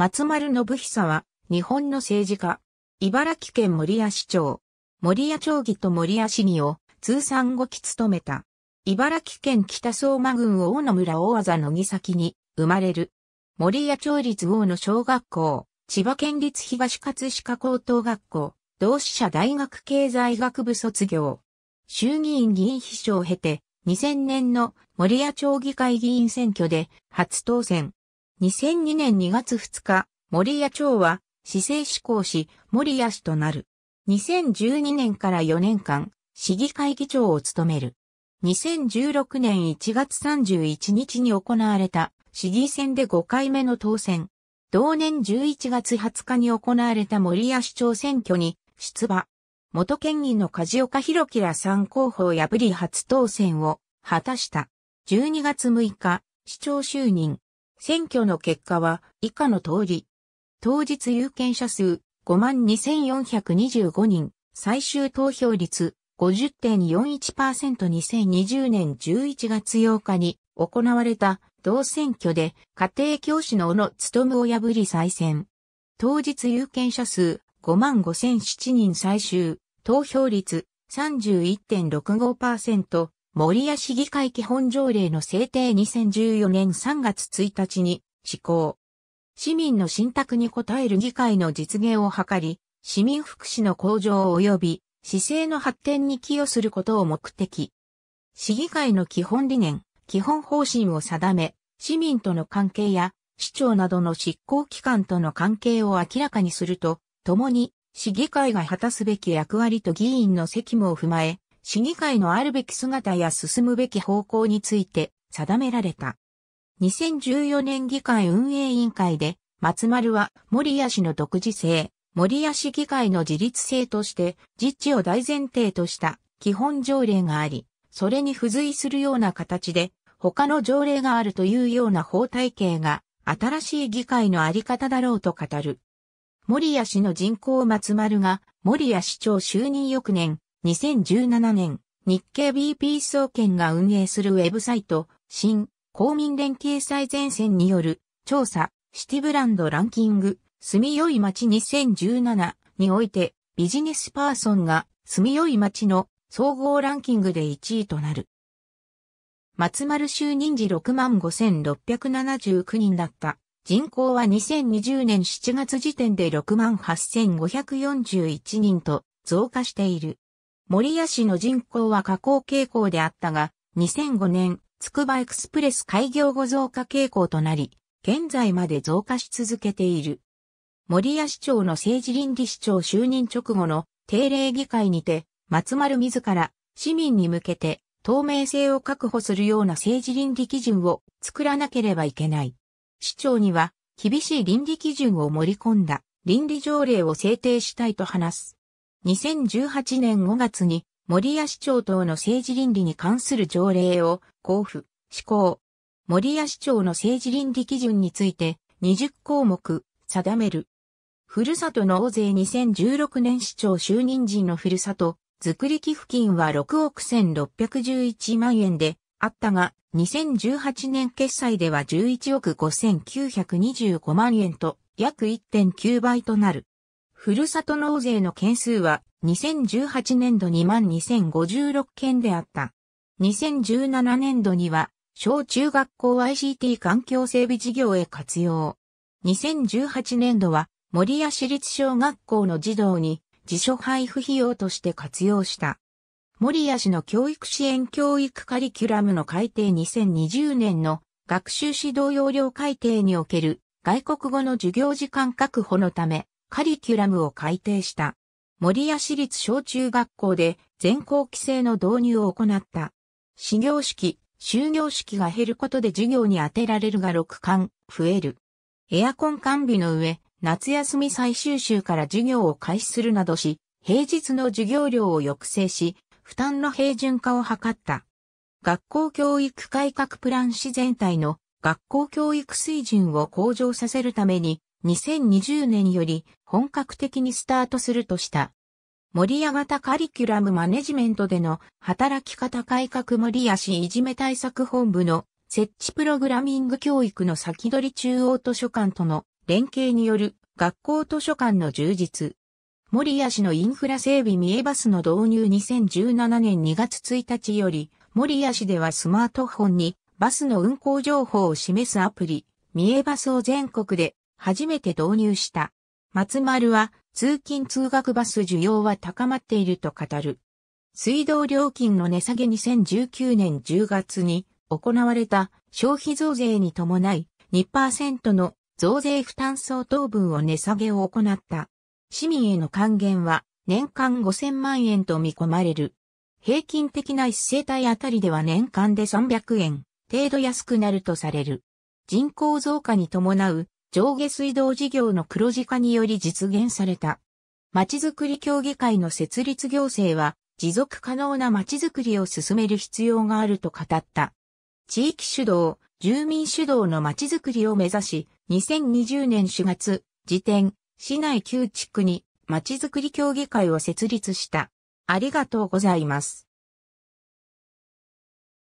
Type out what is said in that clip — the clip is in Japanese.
松丸信久は、日本の政治家。茨城県守谷市長。守谷町議と守谷市議を通算5期務めた。茨城県北相馬郡大野村大技の岬に生まれる。守谷町立大野小学校、千葉県立東葛飾高等学校、同志社大学経済学部卒業。衆議院議員秘書を経て、2000年の守谷町議会議員選挙で初当選。2002年2月2日、森谷町は市政施行し森谷市となる。2012年から4年間、市議会議長を務める。2016年1月31日に行われた市議選で5回目の当選。同年11月20日に行われた森谷市長選挙に出馬。元県議の梶岡弘樹ら3候補を破り初当選を果たした。12月6日、市長就任。選挙の結果は以下の通り。当日有権者数52,425人、最終投票率 50.41%2020 年11月8日に行われた同選挙で家庭教師の小野務を破り再選。当日有権者数55,007人最終、投票率31.65%、森屋市議会基本条例の制定2014年3月1日に施行。市民の信託に応える議会の実現を図り、市民福祉の向上及び、市政の発展に寄与することを目的。市議会の基本理念、基本方針を定め、市民との関係や、市長などの執行機関との関係を明らかにすると、共に、市議会が果たすべき役割と議員の責務を踏まえ、市議会のあるべき姿や進むべき方向について定められた。2014年議会運営委員会で、松丸は森谷氏の独自性、森谷市議会の自立性として、実地を大前提とした基本条例があり、それに付随するような形で、他の条例があるというような法体系が、新しい議会のあり方だろうと語る。森谷氏の人口松丸が、森谷市長就任翌年、2017年、日経 BP 総研が運営するウェブサイト、新、公民連携最前線による調査、シティブランドランキング、住みよい街2017において、ビジネスパーソンが住みよい街の総合ランキングで1位となる。松丸就任時65,679人だった。人口は2020年7月時点で68,541人と増加している。守谷市の人口は下降傾向であったが、2005年、つくばエクスプレス開業後増加傾向となり、現在まで増加し続けている。守谷市長の政治倫理市長就任直後の定例議会にて、松丸自ら市民に向けて透明性を確保するような政治倫理基準を作らなければいけない。市長には厳しい倫理基準を盛り込んだ倫理条例を制定したいと話す。2018年5月に森谷市長等の政治倫理に関する条例を交付、施行。森谷市長の政治倫理基準について20項目定める。ふるさと納税2016年市長就任時のふるさと、づくり寄付金は6億1611万円であったが、2018年決済では11億5925万円と約1.9倍となる。ふるさと納税の件数は2018年度22,056件であった。2017年度には小中学校 ICT 環境整備事業へ活用。2018年度は森谷市立小学校の児童に辞書配布費用として活用した。森谷市の教育支援教育カリキュラムの改定2020年の学習指導要領改定における外国語の授業時間確保のためカリキュラムを改定した。森屋市立小中学校で全校規制の導入を行った。始業式、終業式が減ることで授業に充てられるが6巻、増える。エアコン完備の上、夏休み最終週から授業を開始するなどし、平日の授業料を抑制し、負担の平準化を図った。学校教育改革プラン市全体の学校教育水準を向上させるために、2020年より本格的にスタートするとした。森屋型カリキュラムマネジメントでの働き方改革森屋市いじめ対策本部の設置プログラミング教育の先取り中央図書館との連携による学校図書館の充実。森屋市のインフラ整備三重バスの導入2017年2月1日より、森屋市ではスマートフォンにバスの運行情報を示すアプリ、三重バスを全国で初めて導入した。松丸は通勤通学バス需要は高まっていると語る。水道料金の値下げ2019年10月に行われた消費増税に伴い2%の増税負担相当分を値下げを行った。市民への還元は年間5000万円と見込まれる。平均的な一世帯あたりでは年間で300円程度安くなるとされる。人口増加に伴う上下水道事業の黒字化により実現された。町づくり協議会の設立行政は、持続可能な町づくりを進める必要があると語った。地域主導、住民主導の町づくりを目指し、2020年4月、時点、市内9地区に町づくり協議会を設立した。ありがとうございます。